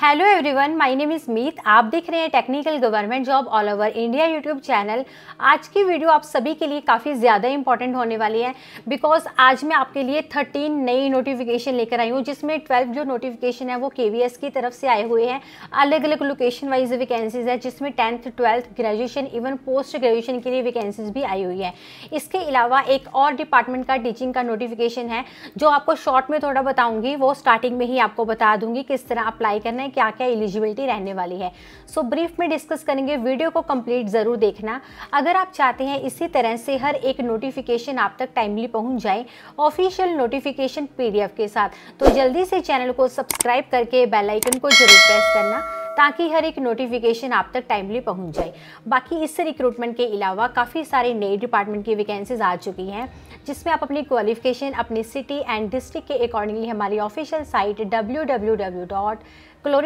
hello everyone my name is Meet आप देख रहे हैं technical government job all over India YouTube channel आज की वीडियो आप सभी के लिए काफ़ी ज़्यादा इंपॉर्टेंट होने वाली है बिकॉज आज मैं आपके लिए 13 नई नोटिफिकेशन लेकर आई हूँ जिसमें 12 जो नोटिफिकेशन है वो के की तरफ से आए हुए हैं अलग अलग लोकेशन वाइज वैकेंसीज है जिसमें tenth twelfth graduation even post graduation के लिए वैकेंसीज भी आई हुई है इसके अलावा एक और डिपार्टमेंट का टीचिंग का नोटिफिकेशन है जो आपको शॉर्ट में थोड़ा बताऊँगी वो स्टार्टिंग में ही आपको बता दूंगी किस तरह अप्लाई करना है क्या क्या एलिजिबिलिटी रहने वाली है सो so, ब्रीफ में डिस्कस करेंगे वीडियो को कंप्लीट ज़रूर देखना अगर आप चाहते हैं इसी तरह से हर एक नोटिफिकेशन आप तक टाइमली पहुंच जाए ऑफिशियल नोटिफिकेशन पीडीएफ के साथ तो जल्दी से चैनल को सब्सक्राइब करके बेलाइकन को जरूर प्रेस करना ताकि हर एक नोटिफिकेशन आप तक टाइमली पहुंच जाए बाकी इस रिक्रूटमेंट के अलावा काफ़ी सारे नए डिपार्टमेंट की वैकेंसीज आ चुकी हैं जिसमें आप अपनी क्वालिफिकेशन अपनी सिटी एंड डिस्ट्रिक्ट के अकॉर्डिंगली हमारी official site W W W dot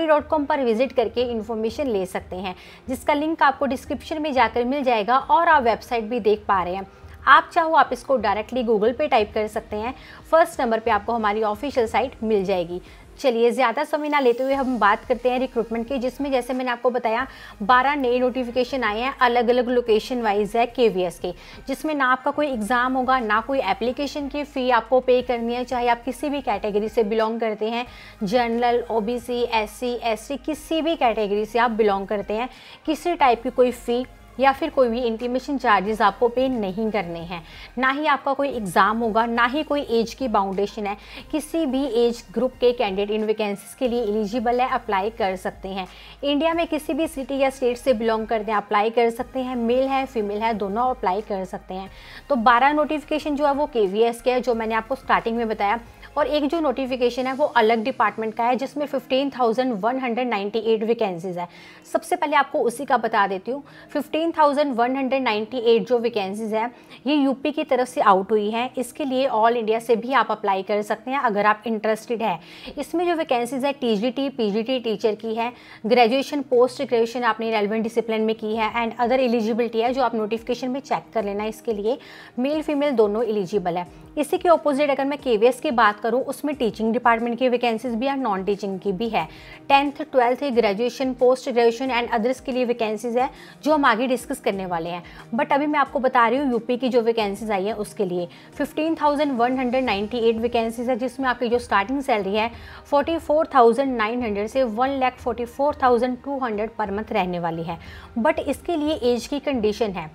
dot com पर विजिट करके इन्फॉर्मेशन ले सकते हैं जिसका लिंक आपको डिस्क्रिप्शन में जाकर मिल जाएगा और आप वेबसाइट भी देख पा रहे हैं आप चाहो आप इसको डायरेक्टली गूगल पे टाइप कर सकते हैं फर्स्ट नंबर पे आपको हमारी ऑफिशियल साइट मिल जाएगी चलिए ज़्यादा समय ना लेते हुए हम बात करते हैं रिक्रूटमेंट की जिसमें जैसे मैंने आपको बताया बारह नए नोटिफिकेशन आए हैं अलग अलग लोकेशन वाइज है के के जिसमें ना आपका कोई एग्ज़ाम होगा ना कोई एप्लीकेशन की फ़ी आपको पे करनी है चाहे आप किसी भी कैटेगरी से बिलोंग करते हैं general O B C S C किसी भी कैटेगरी से आप बिलोंग करते हैं किसी टाइप की कोई फ़ी या फिर कोई भी इंटीमेशन चार्जेस आपको पे नहीं करने हैं ना ही आपका कोई एग्ज़ाम होगा ना ही कोई एज की बाउंडेशन है किसी भी एज ग्रुप के कैंडिडेट इन वैकेंसीज के लिए एलिजिबल है अप्लाई कर सकते हैं इंडिया में किसी भी सिटी या स्टेट से बिलोंग करते हैं अप्लाई कर सकते हैं मेल है फीमेल है दोनों अप्लाई कर सकते हैं तो बारह नोटिफिकेशन जो है वो के के है जो मैंने आपको स्टार्टिंग में बताया और एक जो नोटिफिकेशन है वो अलग डिपार्टमेंट का है जिसमें 15,198 वैकेंसीज़ है सबसे पहले आपको उसी का बता देती हूँ 15,198 जो वैकेंसीज़ है ये यूपी की तरफ से आउट हुई है इसके लिए ऑल इंडिया से भी आप अप्लाई कर सकते हैं अगर आप इंटरेस्टेड है इसमें जो वैकेंसीज़ है T G T T P G teacher की है ग्रेजुएशन पोस्ट ग्रेजुएशन आपने रेलिवेंट डिसिप्लिन में की है एंड अदर एलिजिबिलिटी है जो आप नोटिफिकेशन में चेक कर लेना इसके लिए मेल फीमेल दोनों एलिजिबल है इसी के अपोजिट अगर मैं के की बात करूँ उसमें टीचिंग डिपार्टमेंट की वैकेंसीज भी है नॉन टीचिंग की भी है tenth twelfth graduation post graduation and others के लिए वैकेंसीज है जो हम आगे डिस्कस करने वाले हैं बट अभी मैं आपको बता रही हूँ यूपी की जो वैकेंसीज आई है उसके लिए फिफ्टीन वैकेंसीज है जिसमें आपकी जो स्टार्टिंग सैलरी है फोर्टी से वन पर मंथ रहने वाली है बट इसके लिए एज की कंडीशन है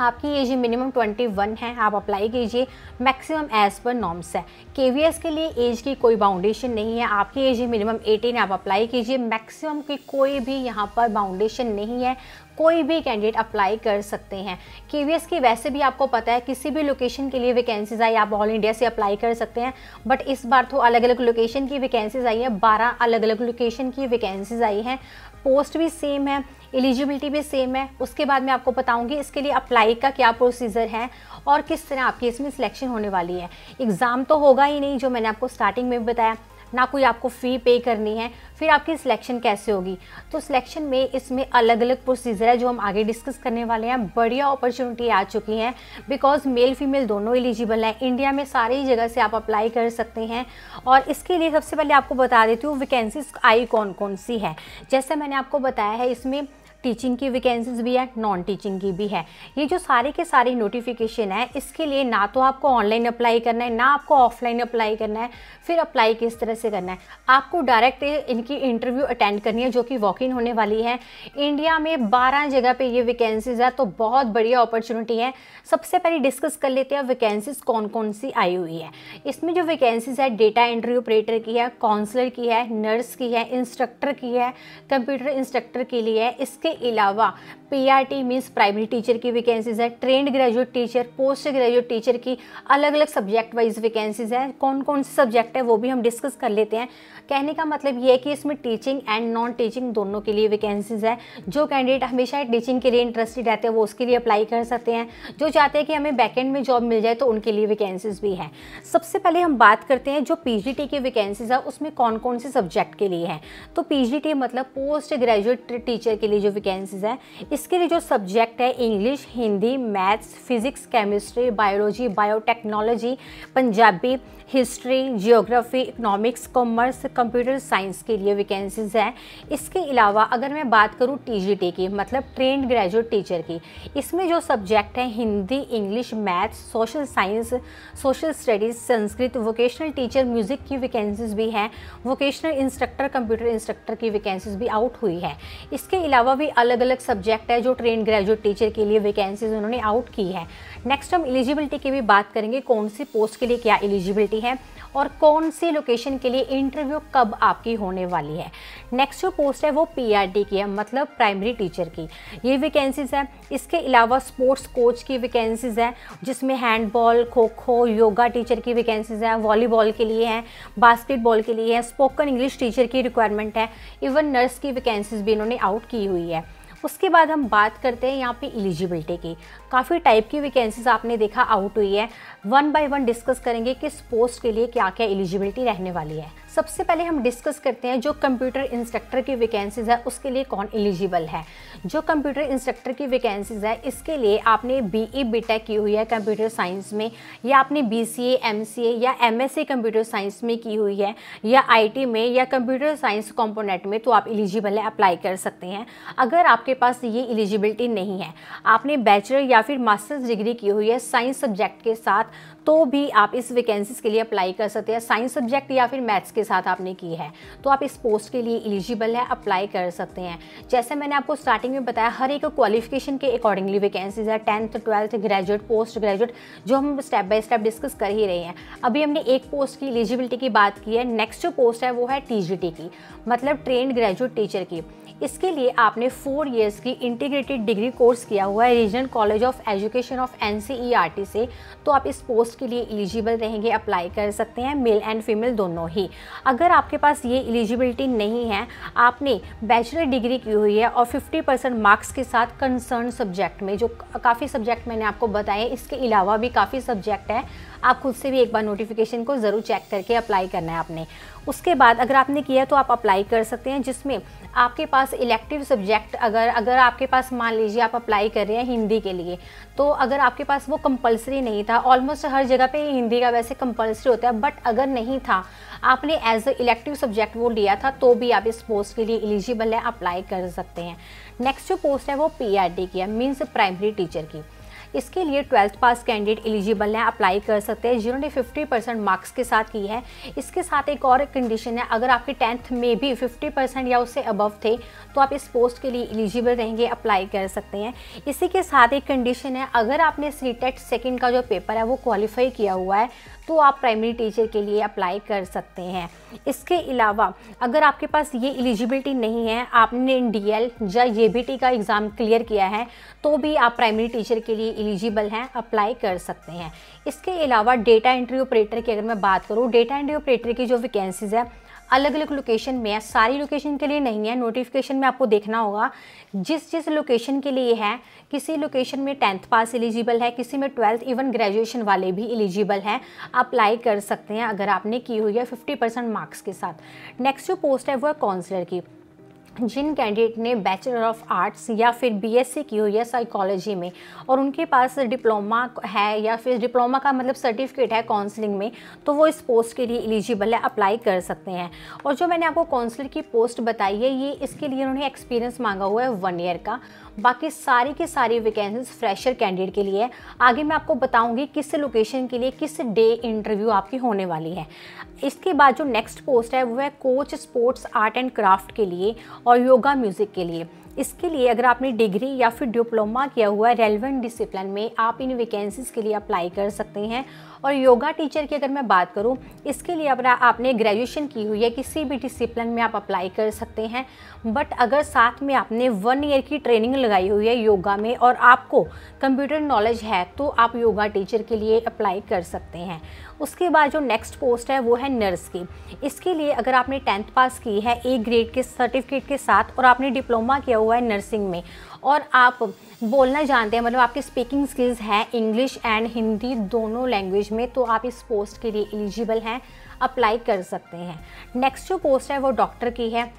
आपकी एज मिनिमम 21 है आप अप्लाई कीजिए मैक्सिमम एज पर नॉर्म्स है के के लिए एज की कोई बाउंडेशन नहीं है आपकी एज मिनिमम 18 आप अप्लाई कीजिए मैक्सिमम की कोई भी यहाँ पर बाउंडेशन नहीं है कोई भी कैंडिडेट अप्लाई कर सकते हैं के की वैसे भी आपको पता है किसी भी लोकेशन के लिए वैकेंसीज आई आप ऑल इंडिया से अप्लाई कर सकते हैं बट इस बार तो अलग अलग लोकेशन की वैकेंसीज आई हैं बारह अलग अलग लोकेशन की वैकेंसीज आई हैं पोस्ट भी सेम है एलिजिबिलिटी भी सेम है उसके बाद मैं आपको बताऊंगी इसके लिए अप्लाई का क्या प्रोसीजर है और किस तरह आपकी इसमें सिलेक्शन होने वाली है एग्ज़ाम तो होगा ही नहीं जो मैंने आपको स्टार्टिंग में भी बताया ना कोई आपको फ़ी पे करनी है फिर आपकी सिलेक्शन कैसे होगी तो सिलेक्शन में इसमें अलग अलग प्रोसीजर है जो हम आगे डिस्कस करने वाले हैं बढ़िया अपॉर्चुनिटी आ चुकी हैं बिकॉज मेल फीमेल दोनों एलिजिबल हैं इंडिया में सारी जगह से आप अप्लाई कर सकते हैं और इसके लिए सबसे पहले आपको बता देती हूँ वैकेंसीज आई कौन कौन सी है जैसे मैंने आपको बताया है इसमें टीचिंग की वैकेंसीज भी है नॉन टीचिंग की भी है ये जो सारे के सारे नोटिफिकेशन है इसके लिए ना तो आपको ऑनलाइन अप्लाई करना है ना आपको ऑफलाइन अप्लाई करना है फिर अप्लाई किस तरह से करना है आपको डायरेक्ट इनकी इंटरव्यू अटेंड करनी है जो कि वॉक इन होने वाली है इंडिया में बारह जगह पर ये वैकेंसीज है तो बहुत बढ़िया अपॉर्चुनिटी है सबसे पहले डिस्कस कर लेते हैं वैकेंसीज कौन कौन सी आई हुई है इसमें जो वैकेंसीज है डेटा एंट्री ऑपरेटर की है काउंसलर की है नर्स की है इंस्ट्रक्टर की है कंप्यूटर इंस्ट्रक्टर के लिए है इसके अलावा पीआरटी मींस प्राइमरी टीचर की वैकेंसीज है trained graduate teacher post graduate teacher की अलग अलग सब्जेक्ट वाइज वैकेंसीज है कौन कौन से सब्जेक्ट है वो भी हम डिस्कस कर लेते हैं कहने का मतलब ये है कि इसमें टीचिंग एंड नॉन टीचिंग दोनों के लिए वैकेंसीज है जो कैंडिडेट हमेशा टीचिंग के लिए इंटरेस्टेड रहते हैं वो उसके लिए अप्लाई कर सकते हैं जो चाहते हैं कि हमें बैकेंड में जॉब मिल जाए तो उनके लिए वैकेंसीज भी है सबसे पहले हम बात करते हैं जो पीजीटी की वैकेंसीज है उसमें कौन कौन से सब्जेक्ट के लिए है तो पीजीटी मतलब पोस्ट ग्रेजुएट टीचर के लिए जो वैकेंसीज है इस इसके लिए जो सब्जेक्ट है English Hindi maths physics chemistry biology biotechnology Punjabi history geography economics commerce computer science के लिए वैकेंसीज़ हैं इसके अलावा अगर मैं बात करूँ टी की मतलब ट्रेंड ग्रेजुएट टीचर की इसमें जो सब्जेक्ट हैं Hindi English maths social science social studies Sanskrit vocational teacher music की वैकेंसीज़ भी हैं वोकेशनल इंस्ट्रक्टर कंप्यूटर इंस्ट्रक्टर की वैकेंसीज़ भी आउट हुई है इसके अलावा भी अलग अलग सब्जेक्ट है जो ट्रेन ग्रेजुएट टीचर के लिए वैकेंसीज उन्होंने आउट की है नेक्स्ट हम एलिजिबिलिटी की भी बात करेंगे कौन सी पोस्ट के लिए क्या एलिजिबिलिटी है और कौन सी लोकेशन के लिए इंटरव्यू कब आपकी होने वाली है नेक्स्ट जो पोस्ट है वो पीआरटी की है मतलब प्राइमरी टीचर की ये वैकेंसीज़ है इसके अलावा स्पोर्ट्स कोच की वैकेंसीज़ है जिसमें हैंडबॉल खो खो योगा टीचर की वैकेंसीज़ हैं वॉलीबॉल के लिए हैं बास्केटबॉल के लिए है स्पोकन इंग्लिश टीचर की रिक्वायरमेंट है इवन नर्स की वैकेंसीज़ भी इन्होंने आउट की हुई है उसके बाद हम बात करते हैं यहाँ पे एलिजिबिलिटी की काफ़ी टाइप की वैकेंसीज आपने देखा आउट हुई है वन बाय वन डिस्कस करेंगे किस पोस्ट के लिए क्या क्या एलिजिबिलिटी रहने वाली है सबसे पहले हम डिस्कस करते हैं जो कंप्यूटर इंस्ट्रक्टर की वैकेंसीज है उसके लिए कौन एलिजिबल है जो कंप्यूटर इंस्ट्रक्टर की वैकेंसीज है इसके लिए आपने बी ई बी टेक की हुई है कंप्यूटर साइंस में या आपने B C A M C A या M S A computer science में की हुई है या आई टी में या कंप्यूटर साइंस कॉम्पोनेंट में तो आप एलिजिबल है अप्लाई कर सकते हैं अगर आपके पास ये एलिजिबिलिटी नहीं है आपने बैचलर या या फिर मास्टर्स डिग्री की हुई है साइंस सब्जेक्ट के साथ तो भी आप इस वैकेंसीज के लिए अप्लाई कर सकते हैं साइंस सब्जेक्ट या फिर मैथ्स के साथ आपने की है तो आप इस पोस्ट के लिए एलिजिबल है अप्लाई कर सकते हैं जैसे मैंने आपको स्टार्टिंग में बताया हर एक क्वालिफिकेशन के अकॉर्डिंगली वैकेंसीज है tenth twelfth graduate post graduate जो हम स्टेप बाय स्टेप डिस्कस कर ही रहे हैं अभी हमने एक पोस्ट की एलिजिबिलिटी की बात की है नेक्स्ट जो पोस्ट है वो है टी की मतलब ट्रेंड ग्रेजुएट टीचर की इसके लिए आपने फोर ईयर्स की इंटीग्रेटेड डिग्री कोर्स किया हुआ है regional college of education of N से तो आप इस पोस्ट पोस्ट के लिए एलिजिबल रहेंगे अप्लाई कर सकते हैं मेल एंड फीमेल दोनों ही अगर आपके पास ये एलिजिबिलिटी नहीं है आपने बैचलर डिग्री की हुई है और 50 परसेंट मार्क्स के साथ कंसर्न सब्जेक्ट में जो काफ़ी सब्जेक्ट मैंने आपको बताए इसके अलावा भी काफ़ी सब्जेक्ट हैं आप खुद से भी एक बार नोटिफिकेशन को ज़रूर चेक करके अप्लाई करना है आपने उसके बाद अगर आपने किया तो आप अप्लाई कर सकते हैं जिसमें आपके पास इलेक्टिव सब्जेक्ट अगर अगर आपके पास मान लीजिए आप अप्लाई कर रहे हैं हिंदी के लिए तो अगर आपके पास वो कंपलसरी नहीं था ऑलमोस्ट हर जगह पे हिंदी का वैसे कंपलसरी होता है बट अगर नहीं था आपने एज अ इलेक्टिव सब्जेक्ट वो लिया था तो भी आप इस पोस्ट के लिए एलिजिबल है अप्लाई कर सकते हैं नेक्स्ट जो पोस्ट है वो पी की है मीन्स प्राइमरी टीचर की इसके लिए ट्वेल्थ पास कैंडिडेट एलिजिबल हैं अप्लाई कर सकते हैं जिन्होंने 50 परसेंट मार्क्स के साथ की है इसके साथ एक और कंडीशन है अगर आपके टेंथ में भी 50 परसेंट या उससे अबव थे तो आप इस पोस्ट के लिए एलिजिबल रहेंगे अप्लाई कर सकते हैं इसी के साथ एक कंडीशन है अगर आपने सी टेट सेकेंड का जो पेपर है वो क्वालिफाई किया हुआ है तो आप प्राइमरी टीचर के लिए अप्लाई कर सकते हैं इसके अलावा अगर आपके पास ये एलिजिबिलिटी नहीं है आपने डी एल या जे का एग्ज़ाम क्लियर किया है तो भी आप प्राइमरी टीचर के लिए एलिजिबल हैं अप्लाई कर सकते हैं इसके अलावा डेटा एंट्री ऑपरेटर की अगर मैं बात करूँ डेटा एंट्री ऑपरेटर की जो वैकेंसीज़ है अलग अलग लोकेशन में है सारी लोकेशन के लिए नहीं है नोटिफिकेशन में आपको देखना होगा जिस जिस लोकेशन के लिए है किसी लोकेशन में टेंथ पास एलिजिबल है किसी में ट्वेल्थ इवन ग्रेजुएशन वाले भी एलिजिबल हैं अप्लाई कर सकते हैं अगर आपने की हुई है फिफ्टी परसेंट मार्क्स के साथ नेक्स्ट जो पोस्ट है वो है काउंसलर की जिन कैंडिडेट ने बैचलर ऑफ आर्ट्स या फिर बीएससी की हो या साइकोलॉजी में और उनके पास डिप्लोमा है या फिर डिप्लोमा का मतलब सर्टिफिकेट है काउंसलिंग में तो वो इस पोस्ट के लिए एलिजिबल है अप्लाई कर सकते हैं और जो मैंने आपको काउंसलर की पोस्ट बताई है ये इसके लिए उन्होंने एक्सपीरियंस मांगा हुआ है वन ईयर का बाकी सारी की सारी वैकेंसीज फ्रेशर कैंडिडेट के लिए है आगे मैं आपको बताऊंगी किस लोकेशन के लिए किस डे इंटरव्यू आपकी होने वाली है इसके बाद जो नेक्स्ट पोस्ट है वो है coach sports art and craft के लिए और योगा म्यूज़िक के लिए इसके लिए अगर आपने डिग्री या फिर डिप्लोमा किया हुआ है रेलिवेंट डिसिप्लिन में आप इन वैकेंसीज़ के लिए अप्लाई कर सकते हैं और योगा टीचर की अगर मैं बात करूँ इसके लिए अपना आपने ग्रेजुएशन की हुई है किसी भी डिसिप्लिन में आप अप्लाई कर सकते हैं बट अगर साथ में आपने वन ईयर की ट्रेनिंग लगाई हुई है योगा में और आपको कंप्यूटर नॉलेज है तो आप योगा टीचर के लिए अप्लाई कर सकते हैं उसके बाद जो नेक्स्ट पोस्ट है वो है नर्स की इसके लिए अगर आपने टेंथ पास की है ए ग्रेड के सर्टिफिकेट के साथ और आपने डिप्लोमा किया हुआ है नर्सिंग में और आप बोलना जानते हैं मतलब आपकी स्पीकिंग स्किल्स हैं इंग्लिश एंड हिंदी दोनों लैंग्वेज में तो आप इस पोस्ट के लिए एलिजिबल हैं अप्लाई कर सकते हैं नेक्स्ट जो पोस्ट है वो डॉक्टर की है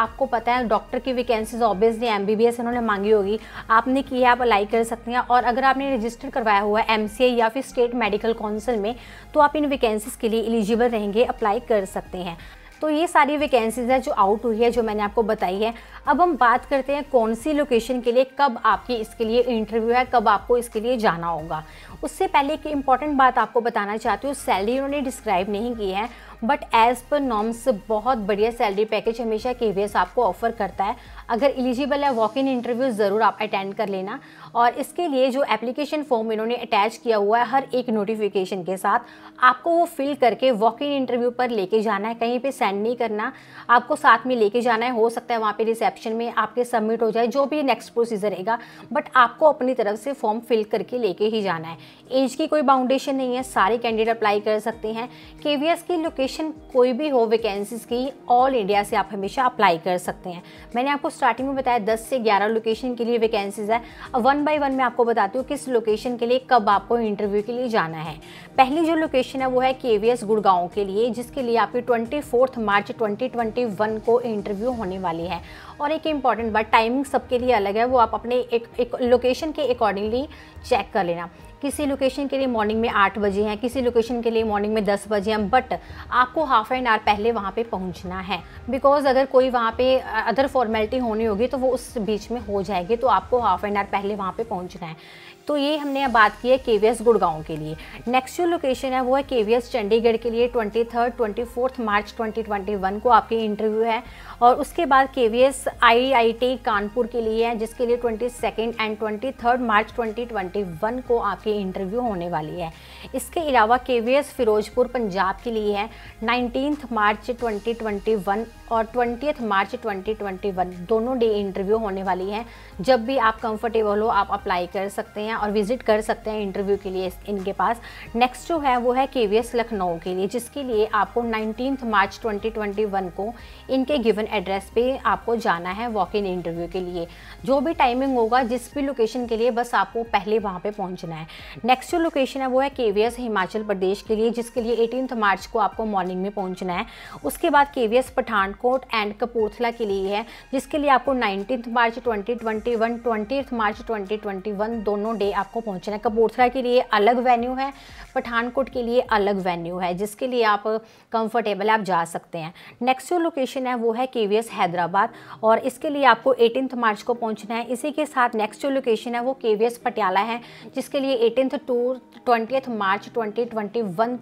आपको पता है डॉक्टर की vacancies obviously M B B S इन्होंने मांगी होगी आपने की है आप अप्लाई कर सकते हैं और अगर आपने रजिस्टर करवाया हुआ है एम सी ए या फिर स्टेट मेडिकल काउंसिल में तो आप इन वैकेंसीज के लिए एलिजिबल रहेंगे अप्लाई कर सकते हैं तो ये सारी वैकेंसीज हैं जो आउट हुई है जो मैंने आपको बताई है अब हम बात करते हैं कौन सी लोकेशन के लिए कब आपकी इसके लिए इंटरव्यू है कब आपको इसके लिए जाना होगा उससे पहले एक इंपॉर्टेंट बात आपको बताना चाहती हूँ सैलरी उन्होंने डिस्क्राइब नहीं की है बट एज़ पर नॉर्म्स बहुत बढ़िया सैलरी पैकेज हमेशा के आपको ऑफर करता है अगर एलिजिबल है वॉक इन इंटरव्यू ज़रूर आप अटेंड कर लेना और इसके लिए जो एप्लीकेशन फॉर्म इन्होंने अटैच किया हुआ है हर एक नोटिफिकेशन के साथ आपको वो फिल करके वॉक इन इंटरव्यू पर लेके जाना है कहीं पे सेंड नहीं करना आपको साथ में लेके जाना है हो सकता है वहाँ पे रिसेप्शन में आपके सबमिट हो जाए जो भी नेक्स्ट प्रोसीजर रहेगा बट आपको अपनी तरफ से फॉर्म फिल करके लेके ही जाना है एज की कोई बाउंडेशन नहीं है सारे कैंडिडेट अप्लाई कर सकते हैं के की लोकेशन कोई भी हो वैकेंसीज़ की ऑल इंडिया से आप हमेशा अप्लाई कर सकते हैं मैंने आपको स्टार्टिंग में बताया दस से ग्यारह लोकेशन के लिए वैकेंसीज़ है वन वन बाय वन मैं आपको बताती हूँ किस लोकेशन के लिए कब आपको इंटरव्यू के लिए जाना है पहली जो लोकेशन है वो है के गुड़गांव के लिए जिसके लिए आपकी ट्वेंटी मार्च 2021 को इंटरव्यू होने वाली है और एक इम्पॉर्टेंट बात टाइमिंग सबके लिए अलग है वो आप अपने एक, एक लोकेशन के अकॉर्डिंगली चेक कर लेना किसी लोकेशन के लिए मॉर्निंग में आठ बजे हैं किसी लोकेशन के लिए मॉर्निंग में दस बजे हैं बट आपको हाफ एन आवर पहले वहाँ पे पहुँचना है बिकॉज अगर कोई वहाँ पे अदर फॉर्मेलिटी होनी होगी तो वो उस बीच में हो जाएगी तो आपको हाफ एन आवर पहले वहाँ पे पहुँचना है तो ये हमने अब बात की है के वी एस गुड़गांव के लिए नेक्स्ट जो लोकेशन है वो है के वी एस चंडीगढ़ के लिए twenty third twenty fourth March twenty twenty one को आपकी इंटरव्यू है और उसके बाद K V S I I T Kanpur के लिए है जिसके लिए twenty second and twenty third March twenty twenty one को आपकी इंटरव्यू होने वाली है इसके अलावा के वी एस फिरोजपुर पंजाब के लिए है nineteenth March twenty twenty one और twentieth March twenty twenty one दोनों डे इंटरव्यू होने वाली है जब भी आप कंफर्टेबल हो आप अप्लाई कर सकते हैं हैं और विज़िट कर सकते हैं इंटरव्यू के लिए इनके पास नेक्स्ट जो है वो है के लखनऊ के लिए जिसके लिए आपको नाइनटीन मार्च 2021 को इनके गिवन एड्रेस पे आपको जाना है वॉक इन इंटरव्यू के लिए जो भी टाइमिंग होगा जिस भी लोकेशन के लिए बस आपको पहले वहाँ पर पहुँचना है नेक्स्ट जो लोकेशन है वो है के हिमाचल प्रदेश के लिए जिसके लिए एटीन मार्च को आपको मॉर्निंग में पहुँचना है उसके बाद के पठानकोट एंड कपूरथला के लिए है जिसके लिए आपको नाइनटीन मार्च 2021 ट्वेंटी मार्च 2021 दोनों डे आपको पहुंचना है कपूरथला के लिए अलग वेन्यू है पठानकोट के लिए अलग वेन्यू है जिसके लिए आप कंफर्टेबल आप जा सकते हैं नेक्स्ट जो लोकेशन है वो है के हैदराबाद और इसके लिए आपको एटीनथ मार्च को पहुँचना है इसी के साथ नेक्स्ट जो लोकेशन है वो के पटियाला है जिसके लिए eighteenth to twenty March twenty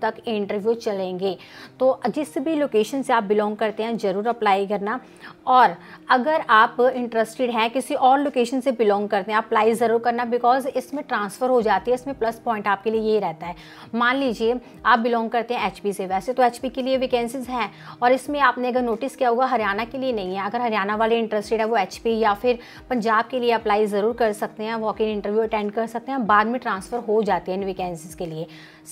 तक इंटरव्यू चलेंगे तो जिस भी लोकेशन से आप बिलोंग करते हैं ज़रूर अप्लाई करना और अगर आप इंटरेस्टेड हैं किसी और लोकेशन से बिलोंग करते हैं अप्लाई ज़रूर करना बिकॉज इस इसमें ट्रांसफ़र हो जाती है इसमें प्लस पॉइंट आपके लिए ये रहता है मान लीजिए आप बिलोंग करते हैं एच से वैसे तो एच के लिए वैकेंसीज हैं और इसमें आपने अगर नोटिस किया होगा हरियाणा के लिए नहीं है अगर हरियाणा वाले इंटरेस्टेड है वो एच या फिर पंजाब के लिए अप्लाई ज़रूर कर सकते हैं वॉक इन इंटरव्यू अटेंड कर सकते हैं बाद में ट्रांसफ़र हो जाती है इन वैकेंसीज़ के लिए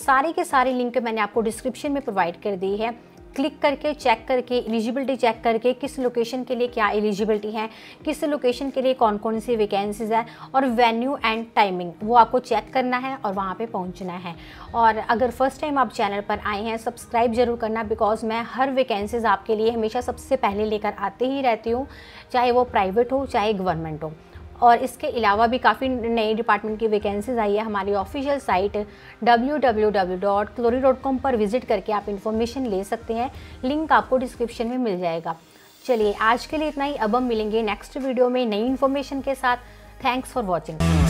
सारे के सारे लिंक मैंने आपको डिस्क्रिप्शन में प्रोवाइड कर दी है क्लिक करके चेक करके एलिजिबिलिटी चेक करके किस लोकेशन के लिए क्या एलिजिबिलिटी है किस लोकेशन के लिए कौन कौन सी वैकेंसीज़ है और वेन्यू एंड टाइमिंग वो आपको चेक करना है और वहाँ पे पहुँचना है और अगर फर्स्ट टाइम आप चैनल पर आए हैं सब्सक्राइब जरूर करना बिकॉज मैं हर वैकेंसीज़ आपके लिए हमेशा सबसे पहले लेकर आते ही रहती हूँ चाहे वो प्राइवेट हो चाहे गवर्नमेंट हो और इसके अलावा भी काफ़ी नई डिपार्टमेंट की वैकेंसीज आई है हमारी ऑफिशियल साइट डब्ल्यू पर विजिट करके आप इन्फॉर्मेशन ले सकते हैं लिंक आपको डिस्क्रिप्शन में मिल जाएगा चलिए आज के लिए इतना ही अब हम मिलेंगे नेक्स्ट वीडियो में नई इन्फॉर्मेशन के साथ थैंक्स फॉर वॉचिंग